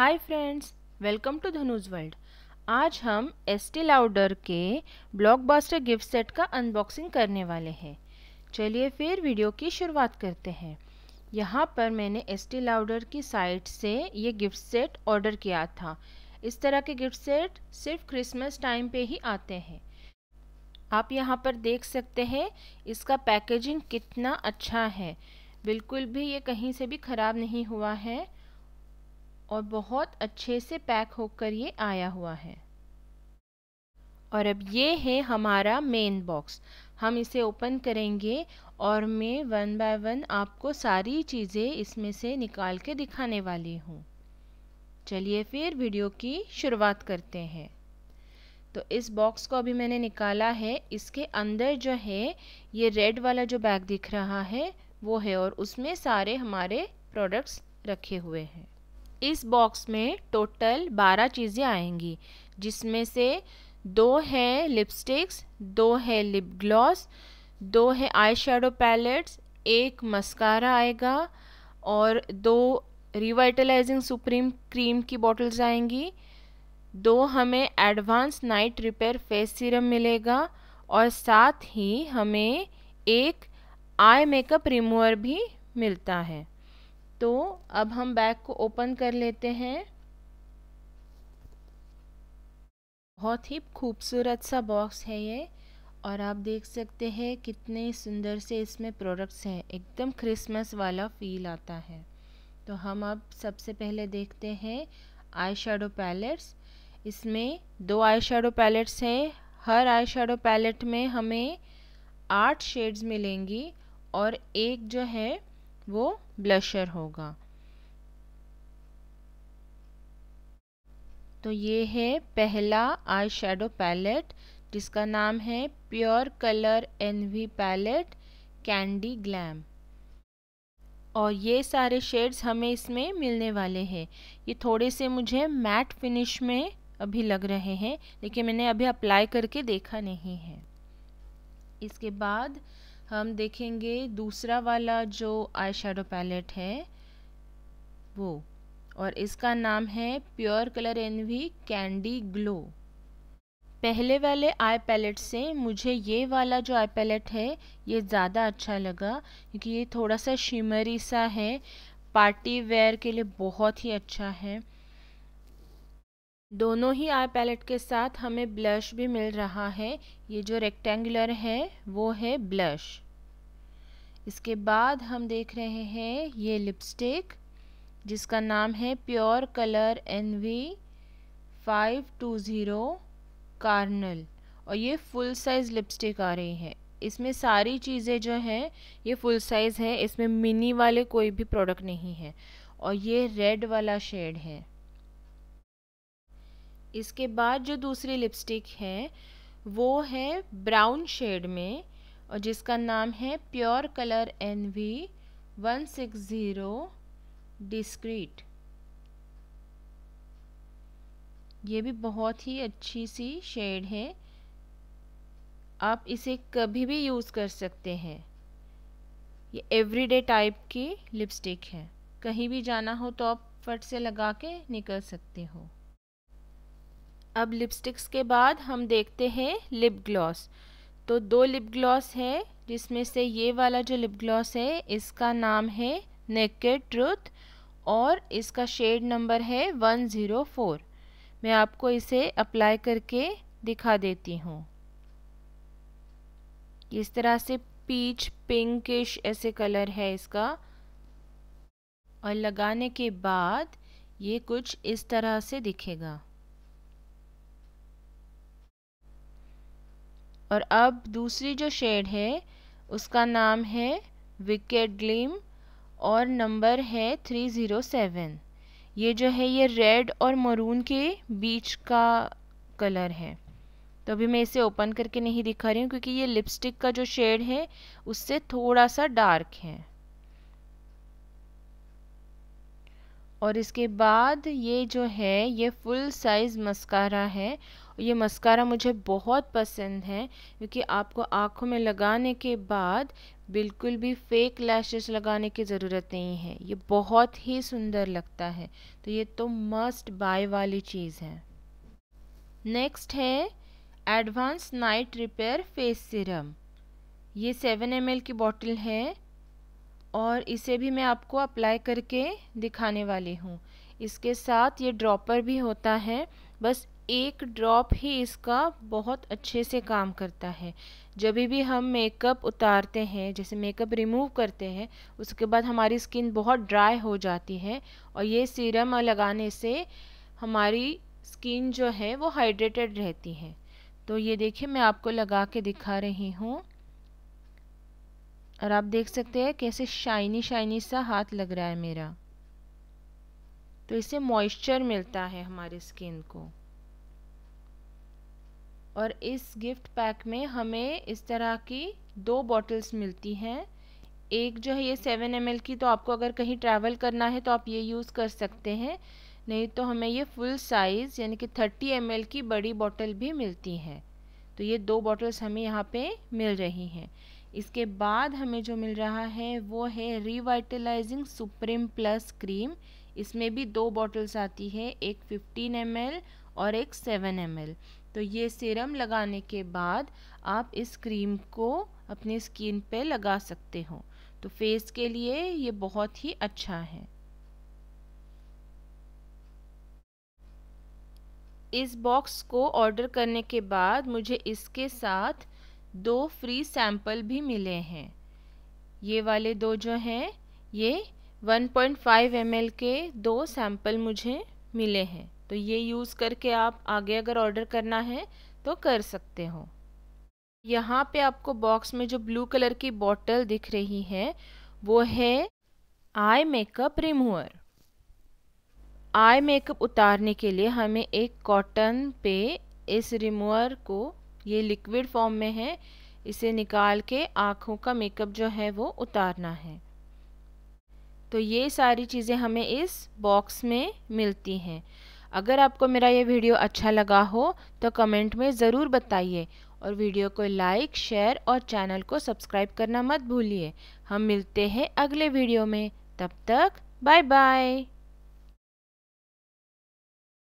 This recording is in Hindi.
hi friends welcome to Dhanuj world आज हम एस्टी लाउडर के ब्लॉकबस्टर गिफ्ट सेट का अनबॉक्सिंग करने वाले हैं चलिए फिर वीडियो की शुरुआत करते हैं यहाँ पर मैंने एस्टी लाउडर की साइट से ये गिफ्ट सेट ऑर्डर किया था इस तरह के गिफ्ट सेट सिर्फ क्रिसमस टाइम पे ही आते हैं आप यहाँ पर देख सकते हैं इसका पैकेजिंग कितना अच्छा है बिल्कुल भी ये कहीं से भी ख़राब नहीं हुआ है और बहुत अच्छे से पैक होकर ये आया हुआ है और अब ये है हमारा मेन बॉक्स हम इसे ओपन करेंगे और मैं वन बाय वन आपको सारी चीज़ें इसमें से निकाल के दिखाने वाली हूँ चलिए फिर वीडियो की शुरुआत करते हैं तो इस बॉक्स को अभी मैंने निकाला है इसके अंदर जो है ये रेड वाला जो बैग दिख रहा है वो है और उसमें सारे हमारे प्रोडक्ट्स रखे हुए हैं इस बॉक्स में टोटल बारह चीज़ें आएंगी जिसमें से दो है लिपस्टिक्स दो है लिप ग्लॉस दो है आई शेडो पैलेट्स एक मस्कारा आएगा और दो रिवाइटलाइजिंग सुप्रीम क्रीम की बॉटल्स आएंगी दो हमें advance night repair face serum मिलेगा और साथ ही हमें एक आई मेकअप रिमूवर भी मिलता है तो अब हम बैग को ओपन कर लेते हैं बहुत ही खूबसूरत सा बॉक्स है ये और आप देख सकते हैं कितने सुंदर से इसमें प्रोडक्ट्स हैं एकदम क्रिसमस वाला फील आता है तो हम अब सबसे पहले देखते हैं आई शेडो पैलेट्स इसमें दो आई शेडो पैलेट्स हैं हर आई शेडो पैलेट में हमें आठ शेड्स मिलेंगी और एक जो है वो ब्लशर होगा तो ये है पहला आई शेडो पैलेट जिसका नाम है pure colour envy palette candy glam और ये सारे शेड्स हमें इसमें मिलने वाले हैं ये थोड़े से मुझे मैट फिनिश में अभी लग रहे हैं लेकिन मैंने अभी अप्लाई करके देखा नहीं है इसके बाद हम देखेंगे दूसरा वाला जो आई शेडो पैलेट है वो और इसका नाम है pure colour envy candy glow पहले वाले आई पैलेट से मुझे ये वाला जो आई पैलेट है ये ज़्यादा अच्छा लगा क्योंकि ये थोड़ा सा शिमरी सा है पार्टी वेयर के लिए बहुत ही अच्छा है दोनों ही आई पैलेट के साथ हमें ब्लश भी मिल रहा है ये जो रेक्टेंगुलर है वो है ब्लश इसके बाद हम देख रहे हैं ये लिपस्टिक जिसका नाम है pure colour envy five two zero carnal और ये फुल साइज़ लिपस्टिक आ रही है इसमें सारी चीज़ें जो हैं ये फुल साइज़ है इसमें मिनी वाले कोई भी प्रोडक्ट नहीं है और ये रेड वाला शेड है इसके बाद जो दूसरी लिपस्टिक है वो है ब्राउन शेड में और जिसका नाम है pure colour envy one six zero discreet ये भी बहुत ही अच्छी सी शेड है आप इसे कभी भी यूज़ कर सकते हैं ये एवरीडे टाइप की लिपस्टिक है कहीं भी जाना हो तो आप फट से लगा के निकल सकते हो अब लिपस्टिक्स के बाद हम देखते हैं लिप ग्लॉस तो दो लिप ग्लॉस है जिसमें से ये वाला जो लिप ग्लॉस है इसका नाम है नेकेड ट्रुथ और इसका शेड नंबर है वन ज़ीरो फोर मैं आपको इसे अप्लाई करके दिखा देती हूँ इस तरह से पीच पिंकिश ऐसे कलर है इसका और लगाने के बाद ये कुछ इस तरह से दिखेगा और अब दूसरी जो शेड है उसका नाम है विकेट ग्लीम और नंबर है थ्री ज़ीरो सेवन ये जो है ये रेड और मरून के बीच का कलर है तो अभी मैं इसे ओपन करके नहीं दिखा रही हूँ क्योंकि ये लिपस्टिक का जो शेड है उससे थोड़ा सा डार्क है और इसके बाद ये जो है ये फुल साइज़ मस्कारा है ये मस्कारा मुझे बहुत पसंद है क्योंकि आपको आँखों में लगाने के बाद बिल्कुल भी फेक लैशेस लगाने की ज़रूरत नहीं है ये बहुत ही सुंदर लगता है तो ये तो मस्ट बाय वाली चीज़ है नेक्स्ट है advance night repair face serum ये सेवन एम की बॉटल है और इसे भी मैं आपको अप्लाई करके दिखाने वाली हूँ इसके साथ ये ड्रॉपर भी होता है बस एक ड्रॉप ही इसका बहुत अच्छे से काम करता है जब भी हम मेकअप उतारते हैं जैसे मेकअप रिमूव करते हैं उसके बाद हमारी स्किन बहुत ड्राई हो जाती है और ये सीरम लगाने से हमारी स्किन जो है वो हाइड्रेटेड रहती है तो ये देखिए मैं आपको लगा के दिखा रही हूँ और आप देख सकते हैं कैसे शाइनी शाइनी सा हाथ लग रहा है मेरा तो इससे मॉइस्चर मिलता है हमारी स्किन को और इस गिफ्ट पैक में हमें इस तरह की दो बॉटल्स मिलती हैं एक जो है ये सेवन एम की तो आपको अगर कहीं ट्रैवल करना है तो आप ये यूज़ कर सकते हैं नहीं तो हमें ये फुल साइज़ यानी कि थर्टी एम की बड़ी बॉटल भी मिलती हैं तो ये दो बॉटल्स हमें यहाँ पे मिल रही हैं इसके बाद हमें जो मिल रहा है वो है रिवाइटलाइजिंग सुप्रीम प्लस क्रीम इसमें भी दो बॉटल्स आती है एक फिफ्टीन एम और एक सेवन एम तो ये सीरम लगाने के बाद आप इस क्रीम को अपने स्किन पे लगा सकते हो तो फेस के लिए ये बहुत ही अच्छा है इस बॉक्स को ऑर्डर करने के बाद मुझे इसके साथ दो फ्री सैंपल भी मिले हैं ये वाले दो जो हैं ये 1.5 ml के दो सैंपल मुझे मिले हैं तो ये यूज़ करके आप आगे अगर ऑर्डर करना है तो कर सकते हो यहाँ पे आपको बॉक्स में जो ब्लू कलर की बॉटल दिख रही है वो है eye makeup remover eye makeup उतारने के लिए हमें एक कॉटन पे इस रिमूवर को ये लिक्विड फॉर्म में है इसे निकाल के आँखों का मेकअप जो है वो उतारना है तो ये सारी चीज़ें हमें इस बॉक्स में मिलती हैं अगर आपको मेरा ये वीडियो अच्छा लगा हो तो कमेंट में ज़रूर बताइए और वीडियो को लाइक शेयर और चैनल को सब्सक्राइब करना मत भूलिए हम मिलते हैं अगले वीडियो में तब तक बाय बाय